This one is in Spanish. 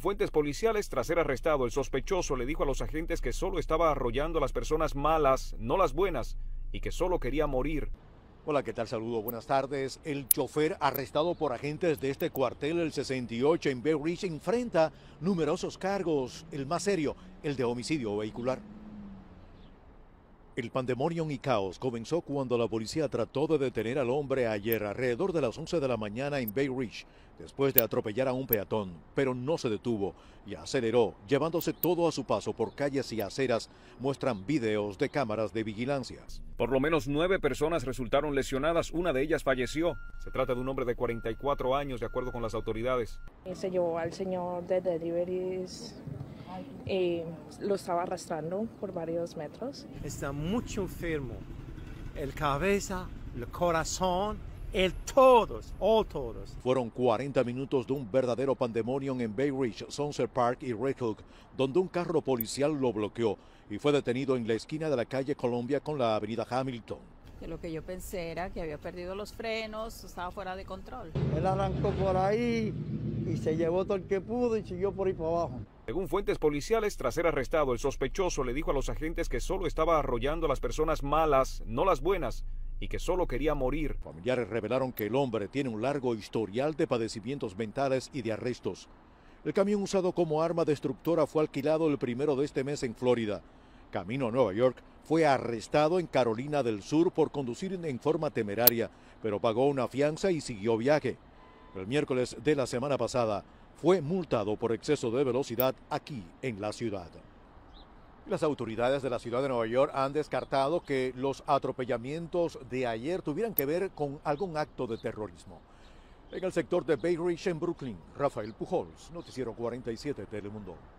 fuentes policiales, tras ser arrestado, el sospechoso le dijo a los agentes que solo estaba arrollando a las personas malas, no las buenas, y que solo quería morir. Hola, ¿qué tal? Saludo, buenas tardes. El chofer arrestado por agentes de este cuartel, el 68 en Bay Ridge, enfrenta numerosos cargos. El más serio, el de homicidio vehicular. El pandemonium y caos comenzó cuando la policía trató de detener al hombre ayer alrededor de las 11 de la mañana en Bay Ridge, después de atropellar a un peatón, pero no se detuvo y aceleró, llevándose todo a su paso por calles y aceras, muestran videos de cámaras de vigilancia. Por lo menos nueve personas resultaron lesionadas, una de ellas falleció. Se trata de un hombre de 44 años, de acuerdo con las autoridades. Eh, se llevó al señor de Deliveries eh, lo estaba arrastrando por varios metros. Está mucho enfermo, el cabeza, el corazón, el todos, all todos. Fueron 40 minutos de un verdadero pandemonio en Bay Ridge, Sunset Park y Red Hook, donde un carro policial lo bloqueó y fue detenido en la esquina de la calle Colombia con la avenida Hamilton. lo que yo pensé era que había perdido los frenos, estaba fuera de control. Él arrancó por ahí y se llevó todo el que pudo y siguió por ahí para abajo. Según fuentes policiales, tras ser arrestado, el sospechoso le dijo a los agentes que solo estaba arrollando a las personas malas, no las buenas, y que solo quería morir. Familiares revelaron que el hombre tiene un largo historial de padecimientos mentales y de arrestos. El camión usado como arma destructora fue alquilado el primero de este mes en Florida. Camino a Nueva York, fue arrestado en Carolina del Sur por conducir en forma temeraria, pero pagó una fianza y siguió viaje el miércoles de la semana pasada fue multado por exceso de velocidad aquí en la ciudad. Las autoridades de la ciudad de Nueva York han descartado que los atropellamientos de ayer tuvieran que ver con algún acto de terrorismo. En el sector de Bay Ridge en Brooklyn, Rafael Pujols, Noticiero 47 Telemundo.